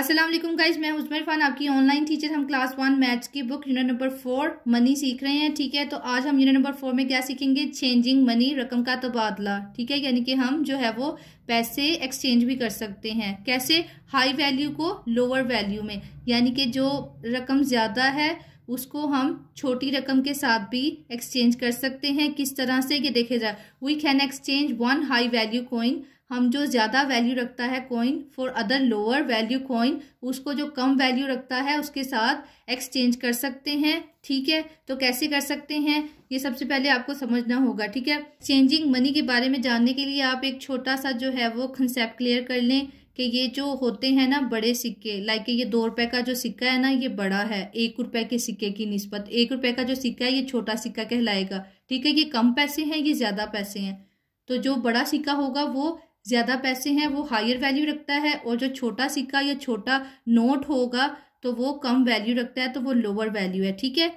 अस्सलाम वालेकुम गाइज मैं उजमर फान आपकी ऑनलाइन टीचर हम क्लास वन मैथ्स की book unit number four money सीख रहे हैं ठीक है तो आज हम यूनिट नंबर फोर में क्या सीखेंगे चेंजिंग मनी रकम का तबादला ठीक है यानी कि हम जो है वो पैसे एक्सचेंज भी कर सकते हैं कैसे हाई वैल्यू को लोअर वैल्यू में यानी कि जो रकम ज़्यादा है उसको हम छोटी रकम के साथ भी एक्सचेंज कर सकते हैं किस तरह से ये देखे जाए we can exchange one high value coin हम जो ज़्यादा वैल्यू रखता है coin for other lower value coin उसको जो कम वैल्यू रखता है उसके साथ एक्सचेंज कर सकते हैं ठीक है तो कैसे कर सकते हैं ये सबसे पहले आपको समझना होगा ठीक है चेंजिंग मनी के बारे में जानने के लिए आप एक छोटा सा जो है वो कंसेप्ट क्लियर कर लें कि ये जो होते हैं ना बड़े सिक्के लाइक ये दो रुपए का जो सिक्का है ना ये बड़ा है एक रुपए के सिक्के की नस्बत एक रुपए का जो सिक्का है ये छोटा सिक्का कहलाएगा ठीक है ये कम पैसे हैं ये ज़्यादा पैसे हैं तो जो बड़ा सिक्का होगा वो ज़्यादा पैसे हैं वो हायर वैल्यू रखता है और जो छोटा सिक्का या छोटा नोट होगा तो वो कम वैल्यू रखता है तो वो लोअर वैल्यू है ठीक है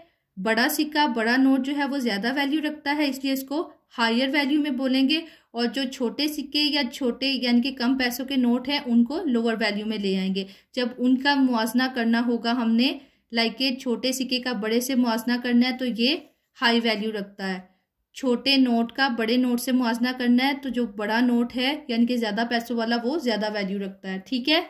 बड़ा सिक्का बड़ा नोट जो है वो ज़्यादा वैल्यू रखता है इसलिए इसको हायर वैल्यू में बोलेंगे और जो छोटे सिक्के या छोटे यानी कि कम पैसों के नोट हैं उनको लोअर वैल्यू में ले आएंगे जब उनका मुआजना करना होगा हमने लाइक के छोटे सिक्के का बड़े से मुआजना करना है तो ये हाई वैल्यू रखता है छोटे नोट का बड़े नोट से मुआजना करना है तो जो बड़ा नोट है यानी कि ज़्यादा पैसों वाला वो ज़्यादा वैल्यू रखता है ठीक है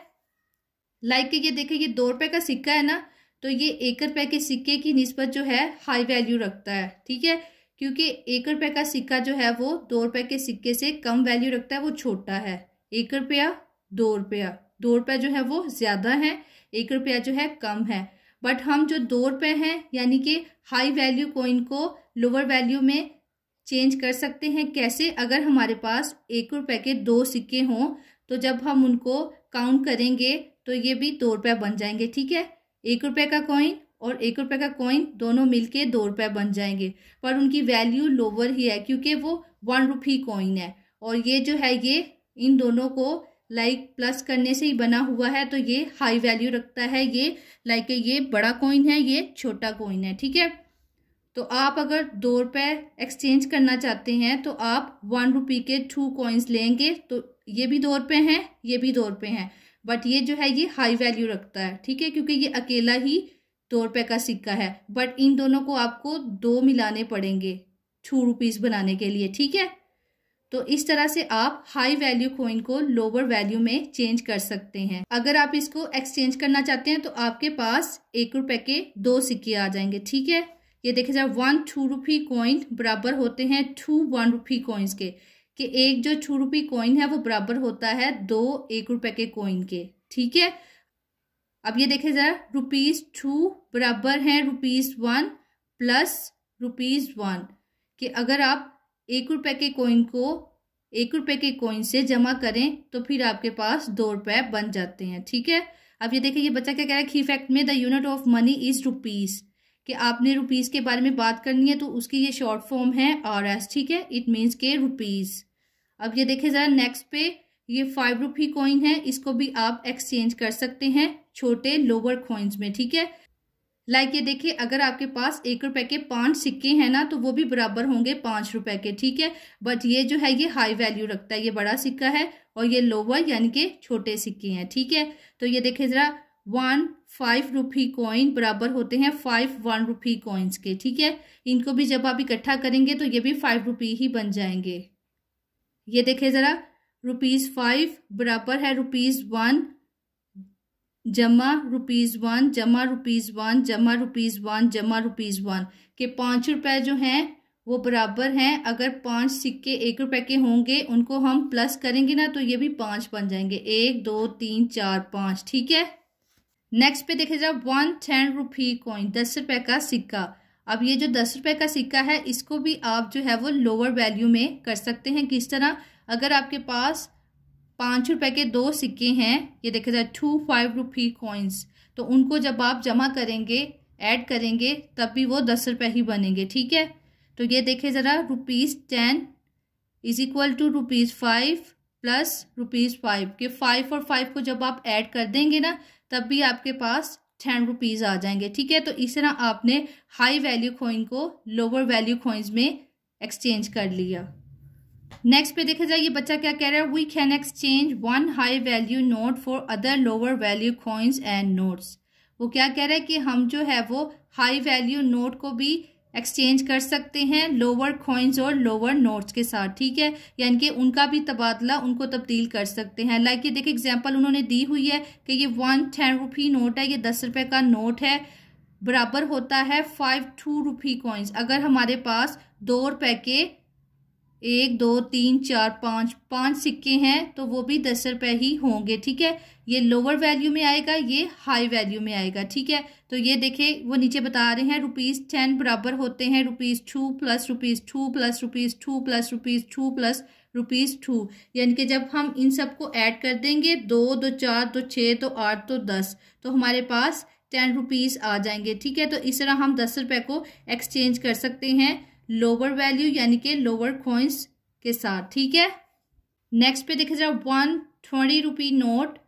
लाइक ये देखें ये दो रुपये का सिक्का है ना तो ये एक रुपये के सिक्के की नस्बत जो है हाई वैल्यू रखता है ठीक है क्योंकि एक रुपये का सिक्का जो है वो दो रुपये के सिक्के से कम वैल्यू रखता है वो छोटा है एक रुपया दो रुपया दो रुपये जो है वो ज़्यादा है एक रुपया जो है कम है बट हम जो दो रुपये हैं यानी कि हाई वैल्यू कोइन को लोअर वैल्यू में चेंज कर सकते हैं कैसे अगर हमारे पास एक रुपए के दो सिक्के हों तो जब हम उनको काउंट करेंगे तो ये भी दो रुपये बन जाएंगे ठीक है एक रुपये का कॉइन और एक रुपये का कॉइन दोनों मिलके दो रुपये बन जाएंगे पर उनकी वैल्यू लोअर ही है क्योंकि वो वन रुपी कॉइन है और ये जो है ये इन दोनों को लाइक like प्लस करने से ही बना हुआ है तो ये हाई वैल्यू रखता है ये लाइक like ये बड़ा कॉइन है ये छोटा कॉइन है ठीक है तो आप अगर दो रुपये एक्सचेंज करना चाहते हैं तो आप वन रुपी के टू कॉइन्स लेंगे तो ये भी दो रुपये हैं ये भी दो रुपये हैं बट ये जो है ये हाई वैल्यू रखता है ठीक है क्योंकि ये अकेला ही दो रुपये का सिक्का है बट इन दोनों को आपको दो मिलाने पड़ेंगे टू रुपीज़ बनाने के लिए ठीक है तो इस तरह से आप हाई वैल्यू कॉइन को लोअर वैल्यू में चेंज कर सकते हैं अगर आप इसको एक्सचेंज करना चाहते हैं तो आपके पास एक रुपए के दो सिक्के आ जाएंगे ठीक है ये देखे जाए वन टू रुपी कॉइन बराबर होते हैं टू वन रुपी कॉइन्स के कि एक जो टू रुपी कॉइन है वो बराबर होता है दो एक रुपए के कॉइन के ठीक है अब ये देखे जाए रुपीज़ टू बराबर है rupees one plus rupees one कि अगर आप एक रुपए के कॉइन को एक रुपए के कॉइन से जमा करें तो फिर आपके पास दो रुपए बन जाते हैं ठीक है अब ये देखिए ये बच्चा क्या कह रहा है की फैक्ट में the unit of money is rupees कि आपने रुपीज़ के बारे में बात करनी है तो उसकी ये शॉर्ट फॉर्म है आर एस ठीक है इट मीन्स के रुपीज़ अब ये देखें ज़रा नेक्स्ट पे ये फाइव रुपी कॉइन है इसको भी आप एक्सचेंज कर सकते हैं छोटे लोअर कॉइन्स में ठीक है लाइक ये देखिए अगर आपके पास एक रुपए के पांच सिक्के हैं ना तो वो भी बराबर होंगे पाँच रुपए के ठीक है बट ये जो है ये हाई वैल्यू रखता है ये बड़ा सिक्का है और ये लोअर यानी कि छोटे सिक्के हैं ठीक है तो ये देखिए ज़रा वन फाइव रुपी कॉइन बराबर होते हैं फाइव वन रुपी कॉइन्स के ठीक है इनको भी जब आप इकट्ठा करेंगे तो ये भी फाइव रुपी ही बन जाएंगे ये देखें ज़रा रुपीज़ फाइव बराबर है रुपीज़ वन जमा रुपीज़ वन जमा रुपीज़ वन जमा रुपीज़ वन जमा रुपीज़ वन के पाँच रुपए जो हैं वो बराबर हैं अगर पाँच सिक्के एक रुपए के होंगे उनको हम प्लस करेंगे ना तो ये भी पाँच बन जाएंगे एक दो तीन चार पाँच ठीक है नेक्स्ट पे देखे जाए वन टेन रुपी कॉइन दस रुपए का सिक्का अब ये जो दस रुपए का सिक्का है इसको भी आप जो है वो लोअर वैल्यू में कर सकते हैं किस तरह अगर आपके पास पाँच रुपए के दो सिक्के हैं ये देखे जाए टू फाइव रुपी कॉइन्स तो उनको जब आप जमा करेंगे ऐड करेंगे तब भी वो दस रुपए ही बनेंगे ठीक है तो ये देखे ज़रा rupees ten is equal to rupees five plus rupees five के फाइव और फाइव को जब आप ऐड कर देंगे ना तब भी आपके पास टेन रुपीज़ आ जाएंगे ठीक है तो इस तरह आपने हाई वैल्यू कॉइन को लोअर वैल्यू कॉइन्स में एक्सचेंज कर लिया नेक्स्ट पे देखा जाए ये बच्चा क्या कह रहा है we can exchange one high value note for other lower value coins and notes वो क्या कह रहा है कि हम जो है वो हाई वैल्यू नोट को भी एक्सचेंज कर सकते हैं लोअर कॉइन्स और लोअर नोट्स के साथ ठीक है यानी कि उनका भी तबादला उनको तब्दील कर सकते हैं लाइक ये देखिए एग्जांपल उन्होंने दी हुई है कि ये वन टेन रुपी नोट है ये दस रुपए का नोट है बराबर होता है फाइव टू रुपी कॉइन्स अगर हमारे पास दो रुपए के एक दो तीन चार पाँच पाँच सिक्के हैं तो वो भी दस रुपये ही होंगे ठीक है ये लोअर वैल्यू में आएगा ये हाई वैल्यू में आएगा ठीक है तो ये देखे वो नीचे बता रहे हैं रुपीज़ टेन बराबर होते हैं rupees two plus rupees two plus rupees two plus rupees two plus rupees two यानी कि जब हम इन सब को ऐड कर देंगे दो दो चार दो छः दो तो आठ दो तो दस तो हमारे पास टेन रुपीज़ आ जाएंगे ठीक है तो इस तरह हम दस रुपये को एक्सचेंज कर सकते हैं लोअर वैल्यू यानी कि लोअर कॉइंस के साथ ठीक है नेक्स्ट पे देखा जाए वन ट्वेंटी रुपी नोट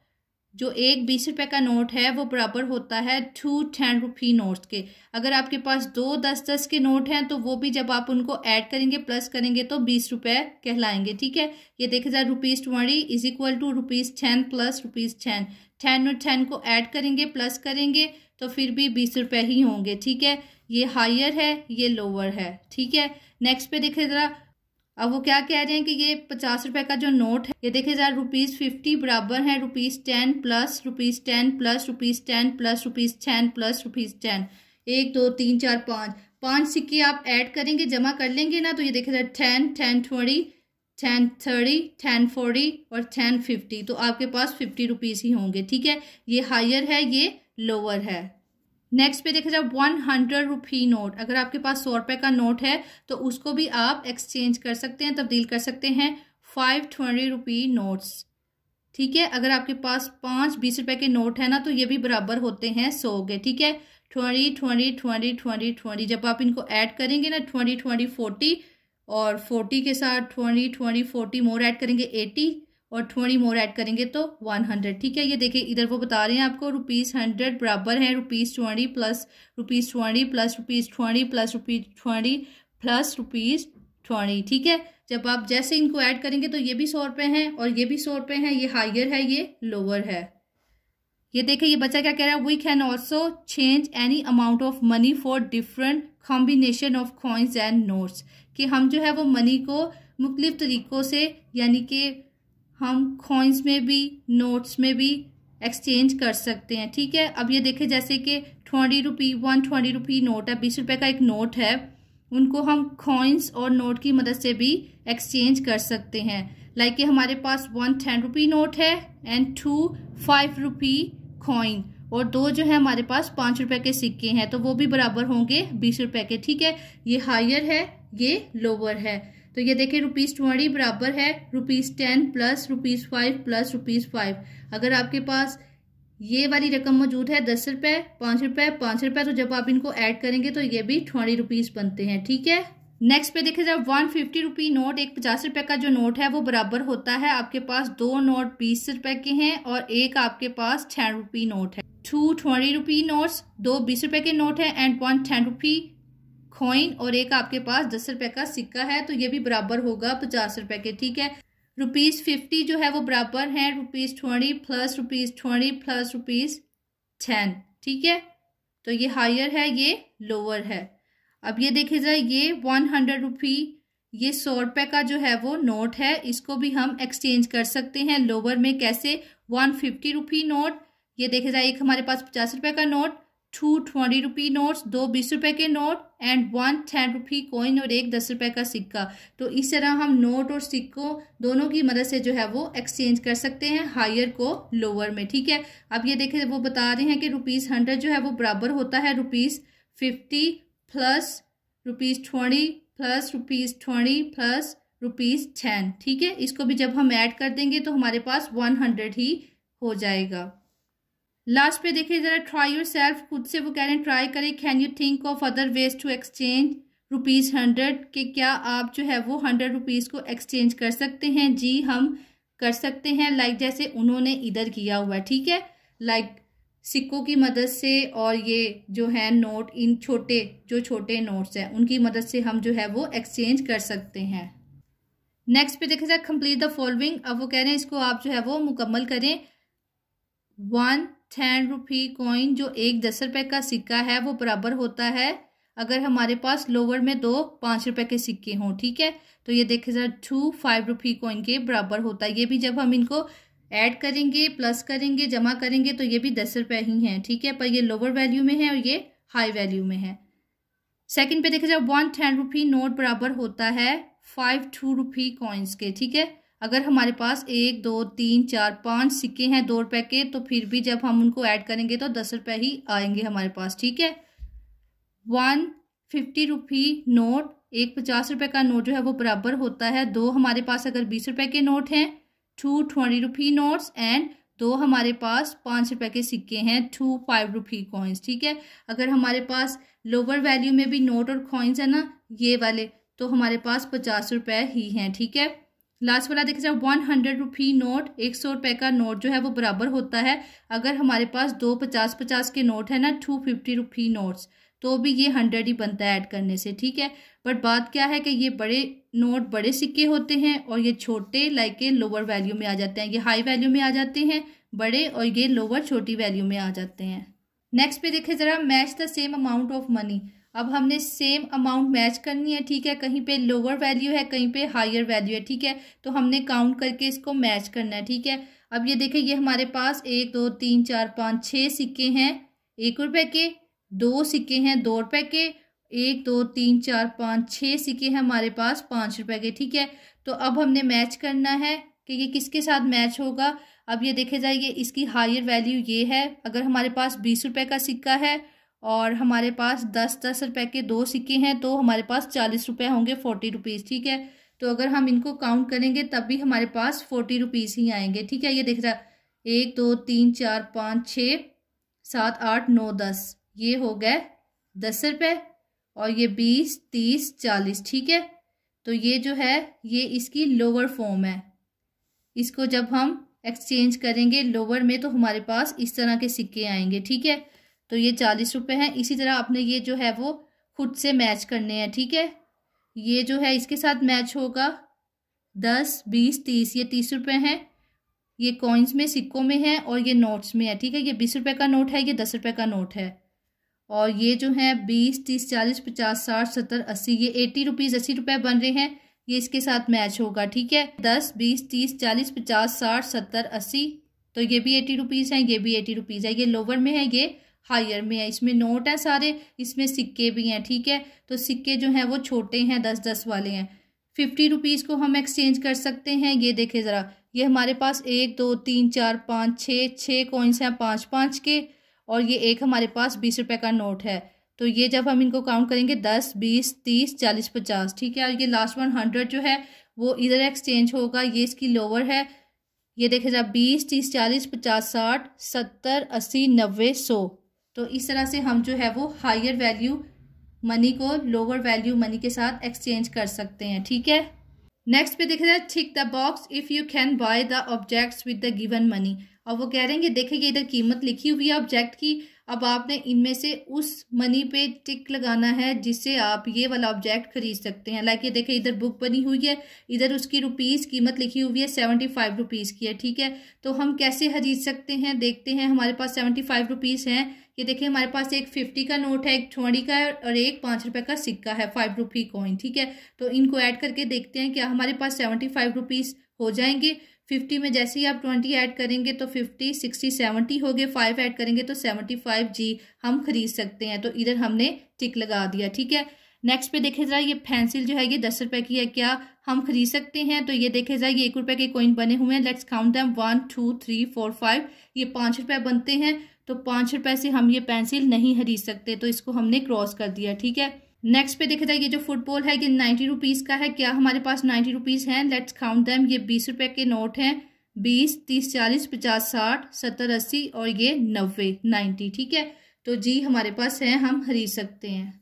जो एक बीस रुपए का नोट है वो बराबर होता है टू टेन रुपी नोट्स के अगर आपके पास दो दस दस के नोट हैं तो वो भी जब आप उनको ऐड करेंगे प्लस करेंगे तो बीस रुपए कहलाएंगे ठीक है ये देखा जाए rupees twenty is equal to rupees ten plus rupees ten ten और टेन को ऐड करेंगे प्लस करेंगे तो फिर भी बीस रुपये ही होंगे ठीक है ये हायर है ये लोअर है ठीक है नेक्स्ट पे देखे ज़रा अब वो क्या कह रहे हैं कि ये पचास रुपए का जो नोट है ये देखे ज़रा रुपीज़ फिफ्टी बराबर है rupees ten plus rupees ten plus rupees ten plus rupees ten plus rupees ten एक दो तीन चार पाँच पाँच सिक्के आप ऐड करेंगे जमा कर लेंगे ना तो ये देखे ज़रा ten ten twenty ten thirty ten forty और टेन फिफ्टी तो आपके पास फिफ्टी रुपीज़ ही होंगे ठीक है ये हायर है ये लोअर है नेक्स्ट पे देखा जाए वन हंड्रेड रुपी नोट अगर आपके पास सौ रुपए का नोट है तो उसको भी आप एक्सचेंज कर सकते हैं तब्दील कर सकते हैं फाइव ट्वेंटी रुपी नोट्स ठीक है अगर आपके पास पाँच बीस रुपए के नोट है ना तो ये भी बराबर होते हैं सौ के ठीक है twenty twenty twenty twenty twenty जब आप इनको ऐड करेंगे ना ट्वेंटी ट्वेंटी फोर्टी और फोर्टी के साथ twenty twenty forty more add करेंगे एटी और थोड़ी मोर ऐड करेंगे तो वन हंड्रेड ठीक है ये देखिए इधर वो बता रहे हैं आपको रुपीज़ हंड्रेड बराबर है rupees twenty plus rupees twenty plus rupees twenty plus rupees twenty plus rupees twenty ठीक है जब आप जैसे इनको ऐड करेंगे तो ये भी सौ रुपये हैं और ये भी सौ रुपये हैं ये हायर है ये लोअर है ये देखें ये बच्चा क्या कह रहा है we can also change any amount of money for different combination of coins and notes कि हम जो है वो मनी को मुख्तलिफ तरीक़ों से यानी कि हम कॉइन्स में भी नोट्स में भी एक्सचेंज कर सकते हैं ठीक है अब ये देखें जैसे कि twenty rupee one twenty rupee note है बीस रुपए का एक नोट है उनको हम कॉइन्स और नोट की मदद से भी एक्सचेंज कर सकते हैं लाइक like हमारे पास वन टेन रुपी नोट है and two five rupee coin और दो जो है हमारे पास पाँच रुपए के सिक्के हैं तो वो भी बराबर होंगे बीस रुपए के ठीक है ये हायर है ये लोअर है तो ये देखिए रुपीज़ ट्वेंटी बराबर है rupees ten plus rupees five plus rupees five अगर आपके पास ये वाली रकम मौजूद है दस रुपये पाँच रुपये पाँच रुपये तो जब आप इनको ऐड करेंगे तो ये भी ट्वेंटी रुपीज़ बनते हैं ठीक है नेक्स्ट पे देखे जाए वन फिफ्टी रुपी नोट एक पचास रुपए का जो नोट है वो बराबर होता है आपके पास दो नोट बीस रुपए के हैं और एक आपके पास टेन रुपी नोट है टू ट्वेंटी रुपी नोट्स दो बीस रुपए के नोट है and one ten rupee coin और एक आपके पास दस रुपए का सिक्का है तो ये भी बराबर होगा पचास रुपए के ठीक है रुपीज़ फिफ्टी जो है वो बराबर है rupees twenty plus rupees twenty plus rupees ten ठीक है तो ये हायर है ये लोअर है अब ये देखे जाए ये वन हंड्रेड रुपी ये सौ रुपए का जो है वो नोट है इसको भी हम एक्सचेंज कर सकते हैं लोअर में कैसे वन फिफ्टी रुपी नोट ये देखे जाए एक हमारे पास पचास रुपए का note two twenty rupee notes दो बीस रुपए के note and one ten rupee coin और एक दस रुपए का सिक्का तो इस तरह हम नोट और सिक्कों दोनों की मदद से जो है वो एक्सचेंज कर सकते हैं हायर को लोअर में ठीक है अब ये देखें वो बता रहे हैं कि रुपीज़ हंड्रेड जो है वो बराबर होता है rupees fifty plus rupees twenty plus rupees twenty plus rupees ten ठीक है इसको भी जब हम ऐड कर देंगे तो हमारे पास वन हंड्रेड ही हो जाएगा लास्ट पे देखिए जरा ट्राई योर सेल्फ खुद से वो कह रहे हैं ट्राई करें can you think of other ways to exchange rupees hundred के क्या आप जो है वो हंड्रेड रुपीज़ को एक्सचेंज कर सकते हैं जी हम कर सकते हैं लाइक like जैसे उन्होंने इधर किया हुआ ठीक है लाइक सिक्कों की मदद से और ये जो है नोट इन छोटे जो छोटे नोट्स हैं उनकी मदद से हम जो है वो एक्सचेंज कर सकते हैं नेक्स्ट पे देखें जाए कंप्लीट द फॉलोइंग अब वो कह रहे हैं इसको आप जो है वो मुकम्मल करें वन टेन रुपी कॉइन जो एक दस रुपए का सिक्का है वो बराबर होता है अगर हमारे पास लोअर में दो पाँच रुपए के सिक्के हों ठीक है तो ये देखे sir two five rupee coin के बराबर होता है ये भी जब हम इनको ऐड करेंगे प्लस करेंगे जमा करेंगे तो ये भी दस रुपए ही हैं ठीक है पर ये लोअर वैल्यू में है और ये हाई वैल्यू में है सेकंड पे देखे जाए वन टेन रुपी नोट बराबर होता है फाइव टू रुपी कॉइन्स के ठीक है अगर हमारे पास एक दो तीन चार पाँच सिक्के हैं दो रुपए के तो फिर भी जब हम उनको ऐड करेंगे तो दस रुपए ही आएंगे हमारे पास ठीक है वन फिफ्टी रुपी नोट एक पचास रुपए का नोट जो है वो बराबर होता है दो हमारे पास अगर बीस रुपए के नोट हैं two twenty rupee notes and दो हमारे पास पाँच रुपए के सिक्के हैं टू फाइव रुपी कॉइन्स ठीक है अगर हमारे पास लोअर वैल्यू में भी नोट और कॉइन्स है ना ये वाले तो हमारे पास पचास रुपए ही हैं ठीक है लास्ट वाला देखा जाए वन हंड्रेड रुपी नोट एक सौ रुपए का नोट जो है वो बराबर होता है अगर हमारे पास दो पचास पचास के नोट है ना टू फिफ्टी रुपी नोट्स तो भी ये हंड्रेड ही बनता है ऐड करने से ठीक है बट बात क्या है कि ये बड़े नोट बड़े सिक्के होते हैं और ये छोटे लाइक के लोअर वैल्यू में आ जाते हैं ये हाई वैल्यू में आ जाते हैं बड़े और ये लोअर छोटी वैल्यू में आ जाते हैं नेक्स्ट पे देखे ज़रा match the same amount of money अब हमने सेम अमाउंट मैच करनी है ठीक है कहीं पे लोअर वैल्यू है कहीं पे हायर वैल्यू है ठीक है तो हमने काउंट करके इसको मैच करना है ठीक है अब ये देखें ये हमारे पास एक दो तीन चार पाँच छः सिक्के हैं एक रुपए के दो सिक्के हैं दो रुपए के एक दो तीन चार पाँच छः सिक्के हैं हमारे पास पाँच रुपए के ठीक है तो अब हमने मैच करना है कि ये किसके साथ मैच होगा अब ये देखे जाइए इसकी हायर वैल्यू ये है अगर हमारे पास बीस रुपये का सिक्का है और हमारे पास दस दस रुपए के दो सिक्के हैं तो हमारे पास चालीस रुपये होंगे फोर्टी रुपीज़ ठीक है तो अगर हम इनको काउंट करेंगे तब भी हमारे पास फोर्टी रुपीज़ ही आएंगे ठीक है ये देख रहा एक दो तीन चार पाँच छः सात आठ नौ दस ये हो गए दस रुपये और ये बीस तीस चालीस ठीक है तो ये जो है ये इसकी लोअर फॉर्म है इसको जब हम एक्सचेंज करेंगे लोअर में तो हमारे पास इस तरह के सिक्के आएंगे ठीक है तो ये चालीस रुपये हैं इसी तरह आपने ये जो है वो खुद से मैच करने हैं ठीक है ये जो है इसके साथ मैच होगा दस बीस तीस ये तीस रुपये हैं ये कॉइन्स में सिक्कों में है और ये नोट्स में है ठीक है ये बीस रुपये का नोट है ये दस रुपये का नोट है और ये जो है बीस तीस चालीस पचास साठ सत्तर अस्सी ये एटी रुपीज़ अस्सी रुपये बन रहे हैं ये इसके साथ मैच होगा ठीक है दस बीस तीस चालीस पचास साठ सत्तर अस्सी तो ये भी एटी रुपीज़ हैं ये भी एटी रुपीज़ है ये लोअर में है ये हायर में है इसमें नोट है सारे इसमें सिक्के भी हैं ठीक है तो सिक्के जो हैं वो छोटे हैं दस दस वाले हैं फिफ्टी रुपीज़ को हम एक्सचेंज कर सकते हैं ये देखें ज़रा ये हमारे पास एक दो तीन चार पाँच छः छः कॉइन्स हैं पाँच पाँच के और ये एक हमारे पास बीस रुपये का नोट है तो ये जब हम इनको काउंट करेंगे दस बीस तीस चालीस पचास ठीक है और ये लास्ट वन हंड्रेड जो है वो इधर एक्सचेंज होगा ये इसकी लोअर है ये देखे जरा बीस तीस चालीस पचास साठ सत्तर अस्सी नब्बे सौ तो इस तरह से हम जो है वो हायर वैल्यू मनी को लोअर वैल्यू मनी के साथ एक्सचेंज कर सकते हैं ठीक है नेक्स्ट पे देखा जाए tick the box if you can buy the objects with the given money और वो कह रहे हैं कि देखिए ये इधर कीमत लिखी हुई है ऑब्जेक्ट की अब आपने इनमें से उस मनी पे टिक लगाना है जिससे आप ये वाला ऑब्जेक्ट खरीद सकते हैं लाइक ये देखिए इधर बुक बनी हुई है इधर उसकी रुपीज़ कीमत लिखी हुई है सेवेंटी फाइव रुपीज़ की है ठीक है तो हम कैसे खरीद सकते हैं देखते हैं हमारे पास सेवेंटी फाइव रुपीज़ हैं ये देखिए हमारे पास एक फिफ्टी का नोट है एक ट्वेंटी का और एक पाँच रुपये का सिक्का है फाइव रुपी कॉइन ठीक है तो इनको ऐड करके देखते हैं क्या हमारे पास सेवेंटी फाइव रुपीज़ हो जाएंगे फिफ्टी में जैसे ही आप ट्वेंटी ऐड करेंगे तो फिफ्टी सिक्सटी सेवेंटी हो गए फाइव ऐड करेंगे तो सेवेंटी फाइव जी हम खरीद सकते हैं तो इधर हमने टिक लगा दिया ठीक है नेक्स्ट पे देखे जाए ये पेंसिल जो है ये दस रुपए की है क्या हम खरीद सकते हैं तो ये देखे जाए ये एक रुपए के कॉइन बने हुए हैं let's count them one two three four five ये पाँच रुपए बनते हैं तो पाँच रुपए से हम ये पेंसिल नहीं खरीद सकते तो इसको हमने क्रॉस कर दिया ठीक है नेक्स्ट पे देखा जाए ये जो फुटबॉल है ये नाइन्टी रुपीज़ का है क्या हमारे पास नाइन्टी रुपीज़ हैं लेट्स काउंट दैम ये बीस रुपए के नोट हैं बीस तीस चालीस पचास साठ सत्तर अस्सी और ये नब्बे नाइन्टी ठीक है तो जी हमारे पास है हम खरीद सकते हैं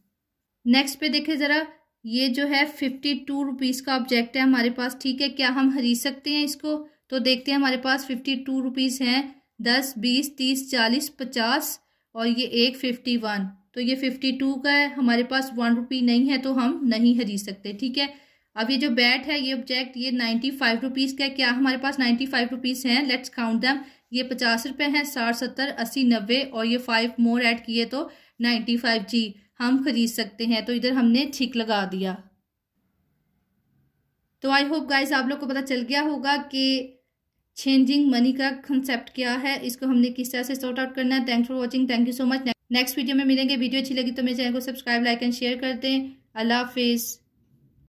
नेक्स्ट पे देखें ज़रा ये जो है फिफ्टी टू रुपीज़ का ऑब्जेक्ट है हमारे पास ठीक है क्या हम खरीद सकते हैं इसको तो देखते हैं हमारे पास फिफ्टी टू रुपीज़ हैं दस बीस तीस चालीस पचास और ये एक फिफ्टी वन तो ये फिफ्टी टू का है हमारे पास वन रुपी नहीं है तो हम नहीं खरीद सकते ठीक है अब ये जो बैट है ये ऑब्जेक्ट ये नाइन्टी फाइव रुपीज़ का है क्या हमारे पास नाइन्टी फाइव रुपीज़ हैं लेट्स काउंट दैम ये पचास रुपये हैं साठ सत्तर अस्सी नब्बे और ये फाइव मोर ऐड किए तो नाइन्टी फाइव जी हम खरीद सकते हैं तो इधर हमने ठीक लगा दिया तो आई होप गाइज आप लोग को पता चल गया होगा कि चेंजिंग मनी का कंसेप्ट क्या है इसको हमने किस तरह से सॉर्ट आउट करना है thanks for watching thank you so much next video में मिलेंगे वीडियो अच्छी लगी तो मेरे चैनल को सब्सक्राइब लाइक एंड शेयर कर दें अल्लाह हाफिज़